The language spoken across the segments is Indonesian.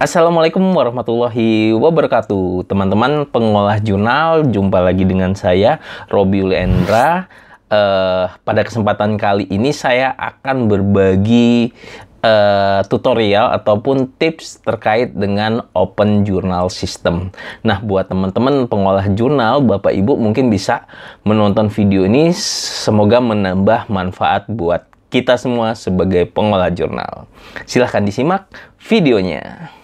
Assalamualaikum warahmatullahi wabarakatuh Teman-teman pengolah jurnal Jumpa lagi dengan saya Robi Uliendra uh, Pada kesempatan kali ini Saya akan berbagi uh, tutorial ataupun tips terkait dengan Open Journal System. Nah, buat teman-teman pengolah jurnal, Bapak Ibu mungkin bisa menonton video ini. Semoga menambah manfaat buat kita semua sebagai pengolah jurnal. Silahkan disimak videonya.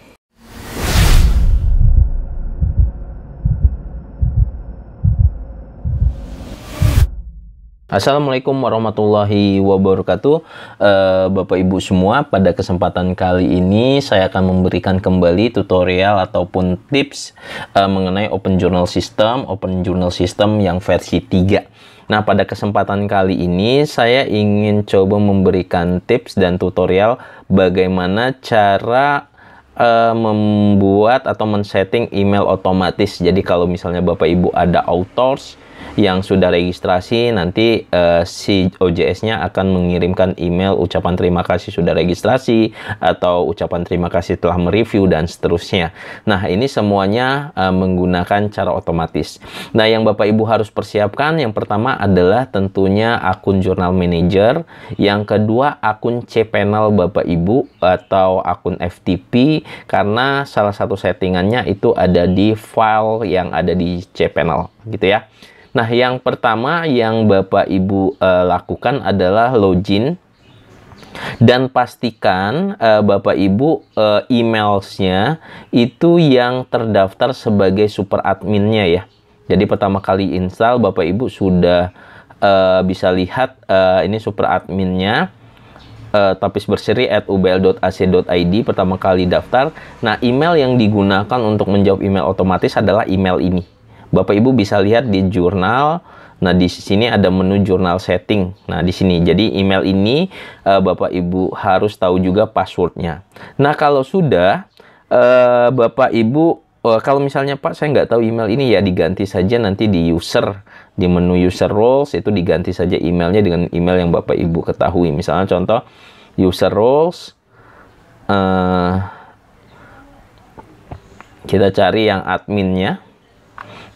Assalamualaikum warahmatullahi wabarakatuh, eh, Bapak Ibu semua. Pada kesempatan kali ini, saya akan memberikan kembali tutorial ataupun tips eh, mengenai Open Journal System, Open Journal System yang versi 3. Nah, pada kesempatan kali ini saya ingin coba memberikan tips dan tutorial bagaimana cara uh, membuat atau men-setting email otomatis. Jadi kalau misalnya Bapak Ibu ada authors yang sudah registrasi nanti uh, si OJS-nya akan mengirimkan email ucapan terima kasih sudah registrasi atau ucapan terima kasih telah mereview dan seterusnya. Nah, ini semuanya uh, menggunakan cara otomatis. Nah, yang Bapak Ibu harus persiapkan yang pertama adalah tentunya akun jurnal Manager, yang kedua akun cPanel Bapak Ibu atau akun FTP karena salah satu settingannya itu ada di file yang ada di cPanel gitu ya. Nah, yang pertama yang Bapak Ibu uh, lakukan adalah login dan pastikan uh, Bapak Ibu uh, emailsnya itu yang terdaftar sebagai super adminnya ya. Jadi pertama kali install Bapak Ibu sudah uh, bisa lihat uh, ini super adminnya uh, tapis berseri at ubl.ac.id pertama kali daftar. Nah email yang digunakan untuk menjawab email otomatis adalah email ini. Bapak Ibu bisa lihat di jurnal. Nah, di sini ada menu jurnal setting. Nah, di sini. Jadi, email ini uh, Bapak Ibu harus tahu juga passwordnya. Nah, kalau sudah, uh, Bapak Ibu, uh, kalau misalnya Pak, saya nggak tahu email ini, ya diganti saja nanti di user. Di menu user roles itu diganti saja emailnya dengan email yang Bapak Ibu ketahui. Misalnya contoh, user roles. Uh, kita cari yang adminnya.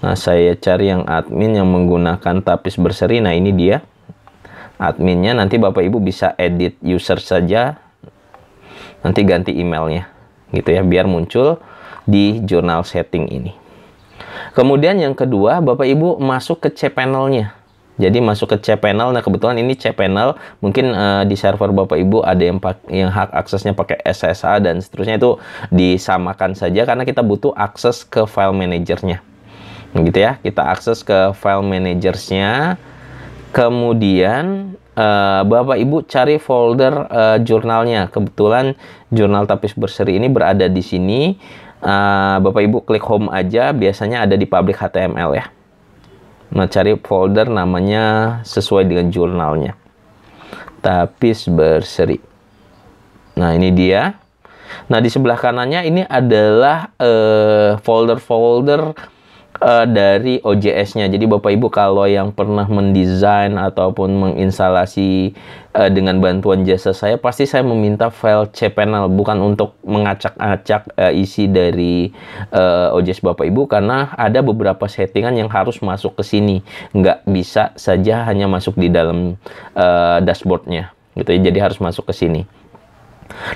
Nah, saya cari yang admin yang menggunakan tapis berseri. Nah, ini dia adminnya. Nanti Bapak Ibu bisa edit user saja. Nanti ganti emailnya gitu ya, biar muncul di jurnal setting ini. Kemudian yang kedua, Bapak Ibu masuk ke cPanel-nya. Jadi masuk ke cPanel. Nah, kebetulan ini cPanel mungkin uh, di server Bapak Ibu ada yang yang hak aksesnya pakai ssa dan seterusnya itu disamakan saja karena kita butuh akses ke file manajernya gitu ya kita akses ke file managersnya kemudian uh, Bapak Ibu cari folder uh, jurnalnya. Kebetulan jurnal tapis berseri ini berada di sini. Uh, Bapak Ibu klik home aja, biasanya ada di public HTML ya. Nah, cari folder namanya sesuai dengan jurnalnya. Tapis berseri. Nah, ini dia. Nah, di sebelah kanannya ini adalah folder-folder uh, folder -folder uh, dari OJS-nya. Jadi Bapak Ibu kalau yang pernah mendesain ataupun menginstalasi uh, dengan bantuan jasa saya, pasti saya meminta file cPanel bukan untuk mengacak-acak uh, isi dari uh, OJS Bapak Ibu karena ada beberapa settingan yang harus masuk ke sini. Nggak bisa saja hanya masuk di dalam uh, dashboardnya gitu ya. Jadi harus masuk ke sini.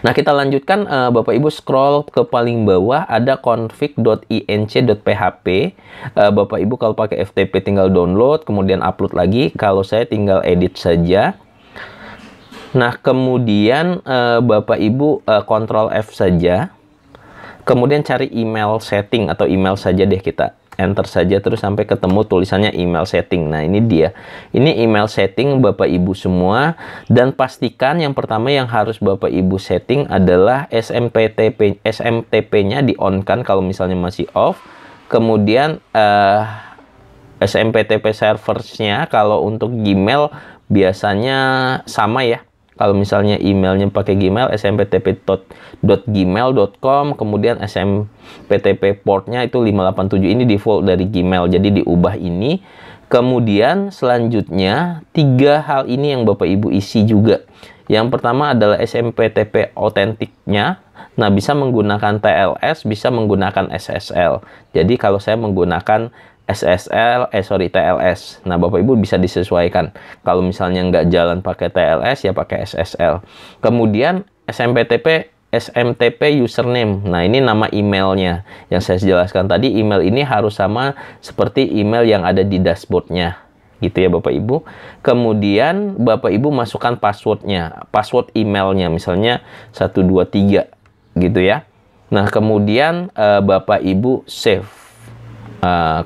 Nah, kita lanjutkan uh, Bapak Ibu scroll ke paling bawah ada config.inc.php. Uh, Bapak Ibu kalau pakai FTP tinggal download kemudian upload lagi. Kalau saya tinggal edit saja. Nah, kemudian uh, Bapak Ibu uh, kontrol F saja. Kemudian cari email setting atau email saja deh kita enter saja terus sampai ketemu tulisannya email setting. Nah, ini dia. Ini email setting Bapak Ibu semua dan pastikan yang pertama yang harus Bapak Ibu setting adalah SMTP SMTP-nya di on kan kalau misalnya masih off. Kemudian eh SMPTP serversnya kalau untuk Gmail biasanya sama ya kalau misalnya emailnya pakai Gmail, smptp.gmail.com, kemudian smptp portnya itu 587 ini default dari Gmail, jadi diubah ini. Kemudian selanjutnya, tiga hal ini yang Bapak Ibu isi juga. Yang pertama adalah SMPTP autentiknya. Nah, bisa menggunakan TLS, bisa menggunakan SSL. Jadi kalau saya menggunakan SSL, eh sorry TLS. Nah Bapak Ibu bisa disesuaikan. Kalau misalnya nggak jalan pakai TLS ya pakai SSL. Kemudian SMPTP SMTP username. Nah, ini nama emailnya. Yang saya jelaskan tadi, email ini harus sama seperti email yang ada di dashboardnya. Gitu ya, Bapak Ibu. Kemudian, Bapak Ibu masukkan passwordnya, password emailnya, misalnya 123 gitu ya. Nah, kemudian eh, Bapak Ibu save uh,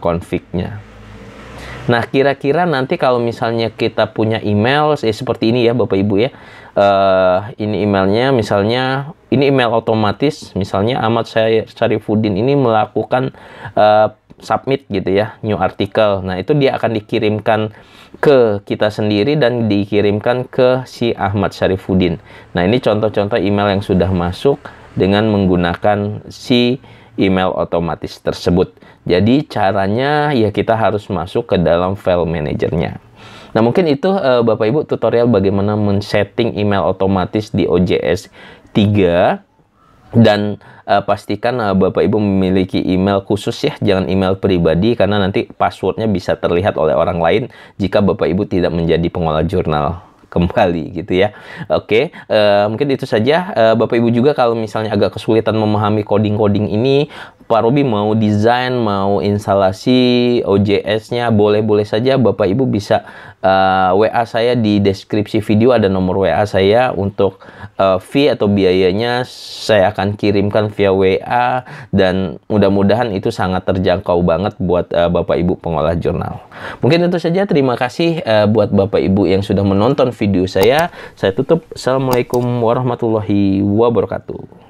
Nah, kira-kira nanti kalau misalnya kita punya email eh, seperti ini ya Bapak Ibu ya. Uh, ini emailnya misalnya ini email otomatis misalnya Ahmad saya Syarifuddin ini melakukan uh, submit gitu ya new article. Nah, itu dia akan dikirimkan ke kita sendiri dan dikirimkan ke si Ahmad Syarifuddin. Nah, ini contoh-contoh email yang sudah masuk dengan menggunakan si email otomatis tersebut. Jadi caranya ya kita harus masuk ke dalam file manajernya. Nah mungkin itu uh, Bapak Ibu tutorial bagaimana men-setting email otomatis di OJS 3 dan uh, pastikan uh, Bapak Ibu memiliki email khusus ya jangan email pribadi karena nanti passwordnya bisa terlihat oleh orang lain jika Bapak Ibu tidak menjadi pengolah jurnal kembali gitu ya. Oke, uh, mungkin itu saja uh, Bapak Ibu juga kalau misalnya agak kesulitan memahami coding-coding ini Pak Robi mau desain, mau instalasi OJS-nya, boleh-boleh saja Bapak Ibu bisa uh, eh, WA saya di deskripsi video ada nomor WA saya untuk uh, fee atau biayanya saya akan kirimkan via WA dan mudah-mudahan itu sangat terjangkau banget buat uh, Bapak Ibu pengolah jurnal. Mungkin itu saja terima kasih uh, buat Bapak Ibu yang sudah menonton video saya. Saya tutup. Assalamualaikum warahmatullahi wabarakatuh.